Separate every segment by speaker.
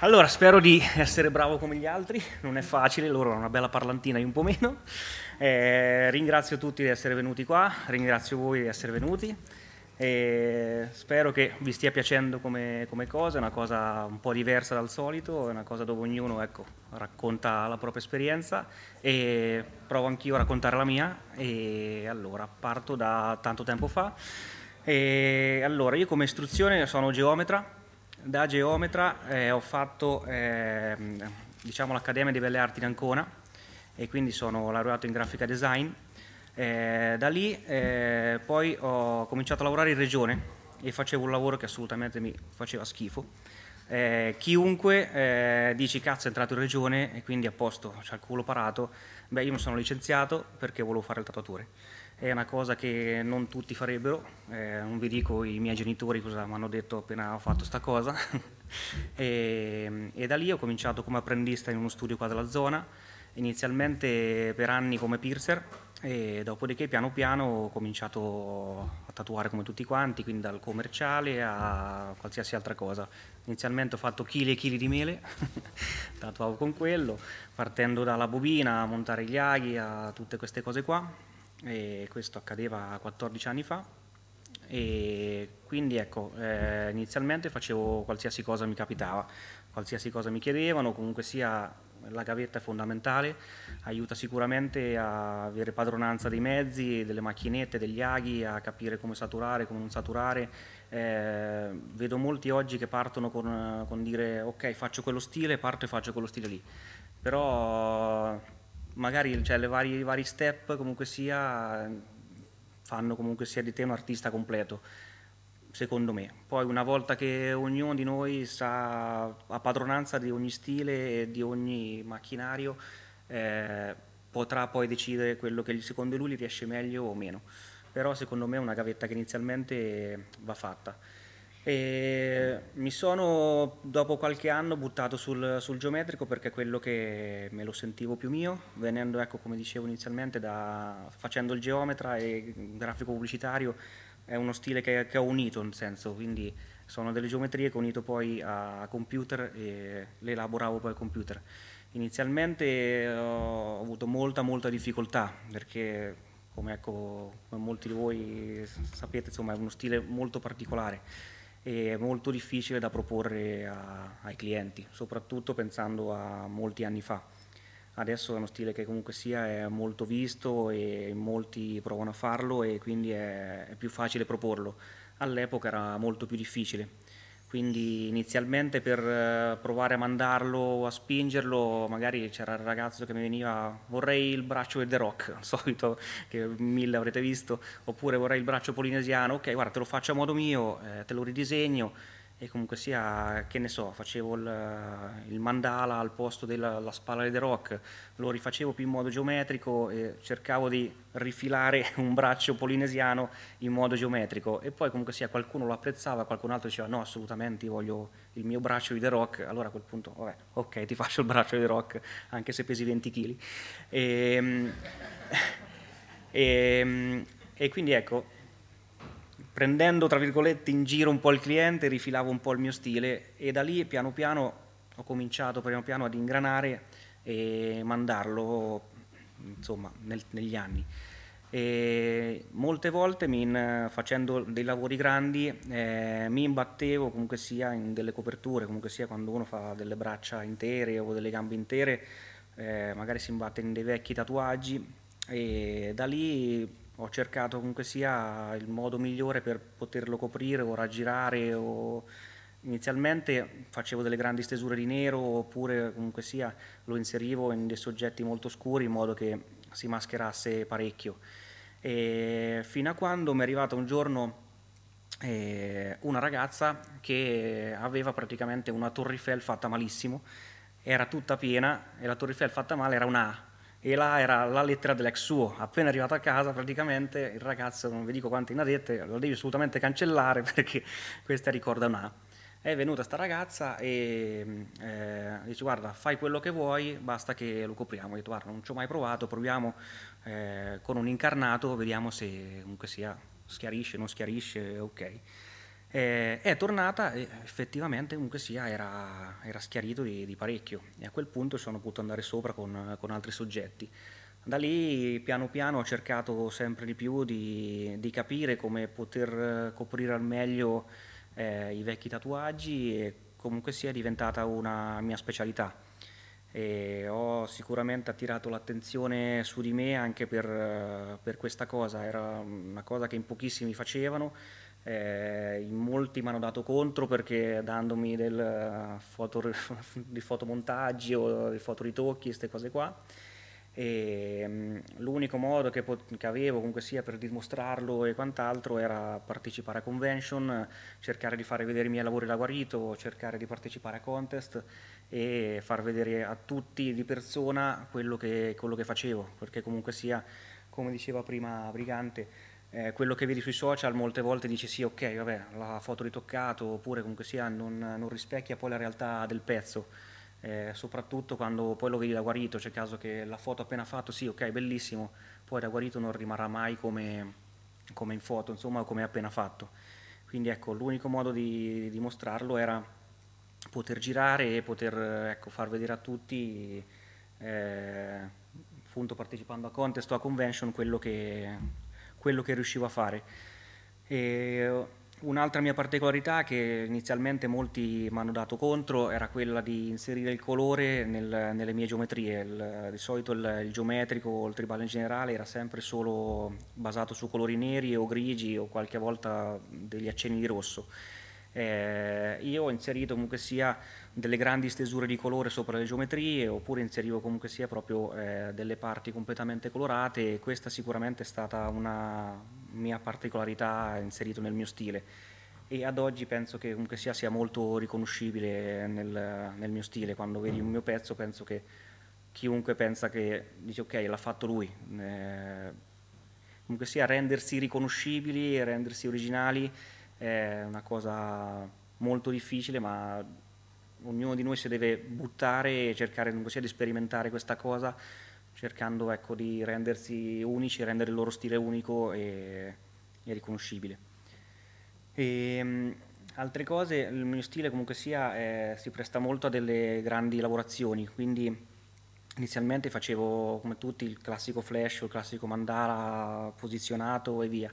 Speaker 1: Allora, spero di essere bravo come gli altri, non è facile, loro hanno una bella parlantina, io un po' meno. Eh, ringrazio tutti di essere venuti qua, ringrazio voi di essere venuti. E spero che vi stia piacendo come, come, cosa, è una cosa un po' diversa dal solito, è una cosa dove ognuno ecco, racconta la propria esperienza e provo anch'io a raccontare la mia e allora parto da tanto tempo fa. E allora io come istruzione sono geometra, da geometra eh, ho fatto eh, diciamo, l'Accademia di Belle Arti di Ancona e quindi sono laureato in grafica design. Eh, da lì eh, poi ho cominciato a lavorare in regione e facevo un lavoro che assolutamente mi faceva schifo. Eh, chiunque eh, dici cazzo è entrato in regione e quindi a posto, c'ha il culo parato, beh io mi sono licenziato perché volevo fare il tatuatore è una cosa che non tutti farebbero, eh, non vi dico i miei genitori cosa mi hanno detto appena ho fatto sta cosa, e, e, da lì ho cominciato come apprendista in uno studio qua della zona, inizialmente per anni come piercer, e dopodiché piano piano ho cominciato a tatuare come tutti quanti, quindi dal commerciale a qualsiasi altra cosa. Inizialmente ho fatto chili e chili di mele, tatuavo con quello, partendo dalla bobina a montare gli aghi, a tutte queste cose qua e questo accadeva 14 anni fa e quindi ecco, eh, inizialmente facevo qualsiasi cosa mi capitava, qualsiasi cosa mi chiedevano, comunque sia la gavetta è fondamentale, aiuta sicuramente a avere padronanza dei mezzi, delle macchinette, degli aghi, a capire come saturare, come non saturare. Eh, vedo molti oggi che partono con, con dire ok faccio quello stile, parto e faccio quello stile lì, però magari cioè, vari, i vari step comunque sia fanno comunque sia di te un artista completo, secondo me. Poi una volta che ognuno di noi sa a padronanza di ogni stile e di ogni macchinario, eh, potrà poi decidere quello che secondo lui gli riesce meglio o meno. Però secondo me è una gavetta che inizialmente va fatta. E mi sono dopo qualche anno buttato sul, sul, geometrico perché è quello che me lo sentivo più mio, venendo, ecco, come dicevo inizialmente, da, facendo il geometra e il grafico pubblicitario, è uno stile che, che ho unito, nel senso, quindi sono delle geometrie che ho unito poi a computer e le elaboravo poi al computer. Inizialmente eh, ho avuto molta, molta difficoltà perché come, ecco, come molti di voi sapete insomma, è uno stile molto particolare e è molto difficile da proporre a, ai clienti, soprattutto pensando a molti anni fa. Adesso è uno stile che comunque sia è molto visto e molti provano a farlo e quindi è, è più facile proporlo. All'epoca era molto più difficile quindi inizialmente per eh, provare a mandarlo a spingerlo magari c'era il ragazzo che mi veniva vorrei il braccio del The Rock, al solito che mille avrete visto, oppure vorrei il braccio polinesiano, ok guarda te lo faccio a modo mio, eh, te lo ridisegno e comunque sia, che ne so, facevo il, il mandala al posto della spalla di The rock, lo rifacevo più in modo geometrico, eh, cercavo di rifilare un braccio polinesiano in modo geometrico e poi comunque sia qualcuno lo apprezzava, qualcun altro diceva no assolutamente voglio il mio braccio di The Rock, allora a quel punto vabbè, ok ti faccio il braccio di The Rock anche se pesi 20 kg. E, e, e quindi ecco, prendendo tra virgolette in giro un po' il cliente, rifilavo un po' il mio stile e da lì piano piano ho cominciato piano piano ad ingranare e mandarlo insomma, nel, negli anni. E molte volte in, facendo dei lavori grandi eh, mi imbattevo comunque sia in delle coperture, comunque sia quando uno fa delle braccia intere o delle gambe intere, eh, magari si imbatte in dei vecchi tatuaggi e da lì ho cercato comunque sia il modo migliore per poterlo coprire o raggirare o inizialmente facevo delle grandi stesure di nero oppure comunque sia lo inserivo in dei soggetti molto scuri in modo che si mascherasse parecchio e fino a quando mi è arrivata un giorno eh, una ragazza che aveva praticamente una Torre Eiffel fatta malissimo era tutta piena e la Torre Eiffel fatta male era una A e là era la lettera dell'ex suo. Appena arrivato a casa, praticamente il ragazzo, non vi dico quante dette, la devi assolutamente cancellare perché questa ricorda una. È venuta sta ragazza e eh, dice guarda fai quello che vuoi, basta che lo copriamo. Io ho detto guarda non ci ho mai provato, proviamo eh, con un incarnato, vediamo se comunque sia, schiarisce, non schiarisce, ok. Eh, è tornata e effettivamente comunque sia era, era schiarito di, di, parecchio e a quel punto sono potuto andare sopra con, con altri soggetti. Da lì piano piano ho cercato sempre di più di, di capire come poter coprire al meglio eh, i vecchi tatuaggi e comunque sia diventata una mia specialità. E ho sicuramente attirato l'attenzione su di me anche per, per questa cosa, era una cosa che in pochissimi facevano eh, in molti mi hanno dato contro perché dandomi del, uh, foto, di fotomontaggi o di fotoritocchi, queste cose qua. E, um, l'unico modo che, pot- che, avevo comunque sia per dimostrarlo e quant'altro era partecipare a convention, cercare di fare vedere i miei lavori da guarito, cercare di partecipare a contest e far vedere a tutti di persona quello che, quello che facevo, perché comunque sia, come diceva prima Brigante, eh, quello che vedi sui social molte volte dici sì ok vabbè la foto ritoccato oppure comunque sia non, non rispecchia poi la realtà del pezzo eh, soprattutto quando poi lo vedi da guarito c'è caso che la foto appena fatto sì ok bellissimo poi da guarito non rimarrà mai come, come in foto insomma come appena fatto quindi ecco l'unico modo di mostrarlo era poter girare e poter ecco, far vedere a tutti eh, appunto partecipando a contest o a convention quello che, quello che riuscivo a fare. E un'altra mia particolarità che inizialmente molti mi hanno dato contro era quella di inserire il colore nel, nelle mie geometrie. Il, di solito il, il geometrico o il tribale in generale era sempre solo basato su colori neri o grigi o qualche volta degli accenni di rosso eh, io ho inserito comunque sia delle grandi stesure di colore sopra le geometrie oppure inserivo comunque sia proprio eh, delle parti completamente colorate e questa sicuramente è stata una mia particolarità inserita nel mio stile e ad oggi penso che comunque sia, sia molto riconoscibile nel, nel, mio stile, quando vedi un mio pezzo penso che chiunque pensa che dice ok l'ha fatto lui, eh, comunque sia rendersi riconoscibili, rendersi originali è una cosa molto difficile, ma ognuno di noi si deve buttare e cercare dunque, di sperimentare questa cosa, cercando ecco, di rendersi unici, rendere il loro stile unico e, e riconoscibile. E, ehm, altre cose, il mio stile comunque sia eh, si presta molto a delle grandi lavorazioni, quindi inizialmente facevo come tutti il classico flash o il classico mandala posizionato e via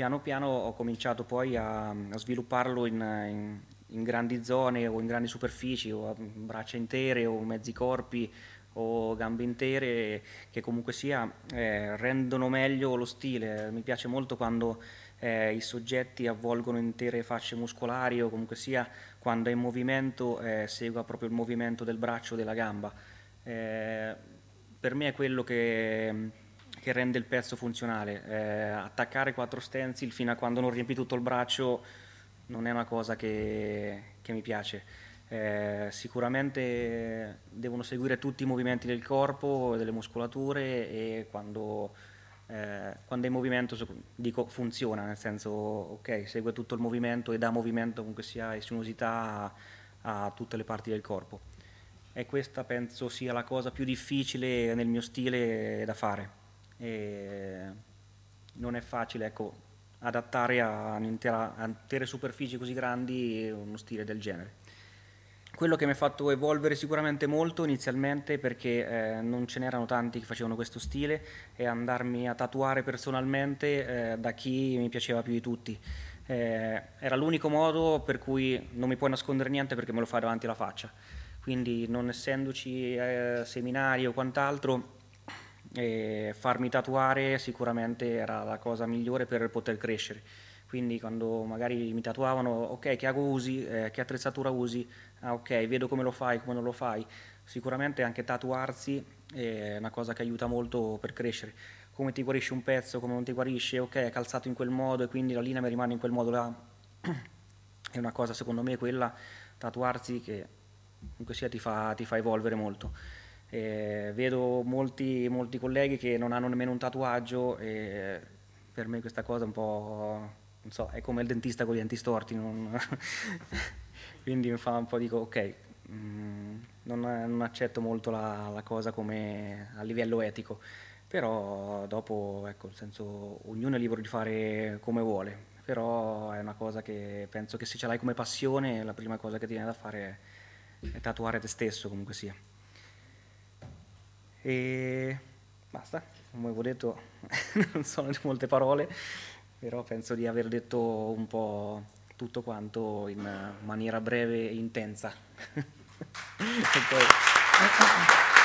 Speaker 1: piano piano ho cominciato poi a, a svilupparlo in, in, in, grandi zone o in grandi superfici o a braccia intere o mezzi corpi o gambe intere che comunque sia eh, rendono meglio lo stile. Mi piace molto quando eh, i soggetti avvolgono intere facce muscolari o comunque sia quando è in movimento eh, segua proprio il movimento del braccio o della gamba. Eh, per me è quello che che rende il pezzo funzionale. Eh, attaccare quattro stencil fino a quando non riempi tutto il braccio non è una cosa che, che mi piace. Eh, sicuramente devono seguire tutti i movimenti del corpo, delle muscolature e quando, eh, quando è in movimento dico funziona, nel senso ok, segue tutto il movimento e dà movimento comunque sia e sinuosità a, a tutte le parti del corpo. E questa penso sia la cosa più difficile nel mio stile da fare e non è facile ecco, adattare a, intera, a intere superfici così grandi uno stile del genere. Quello che mi ha fatto evolvere sicuramente molto inizialmente perché eh, non ce n'erano tanti che facevano questo stile è andarmi a tatuare personalmente eh, da chi mi piaceva più di tutti. Eh, era l'unico modo per cui non mi puoi nascondere niente perché me lo fai davanti alla faccia. Quindi non essendoci eh, seminari o quant'altro e farmi tatuare sicuramente era la cosa migliore per poter crescere. Quindi quando magari mi tatuavano, ok, che ago usi, eh, che attrezzatura usi, ah, ok, vedo come lo fai, come non lo fai. Sicuramente anche tatuarsi è una cosa che aiuta molto per crescere. Come ti guarisce un pezzo, come non ti guarisce, ok, è calzato in quel modo e quindi la linea mi rimane in quel modo là. È una cosa secondo me quella, tatuarsi, che comunque sia ti fa, ti fa evolvere molto. Eh, vedo molti, molti, colleghi che non hanno nemmeno un tatuaggio e per me questa cosa è un po', non so, è come il dentista con gli antistorti, non... quindi mi fa un po' dico ok, mh, mm, non, non, accetto molto la, la cosa come a livello etico, però dopo, ecco, nel senso, ognuno è libero di fare come vuole, però è una cosa che penso che se ce l'hai come passione la prima cosa che ti viene da fare è tatuare te stesso comunque sia. E basta, come avevo detto, non sono molte parole, però penso di aver detto un po' tutto quanto in maniera breve e intensa. e poi...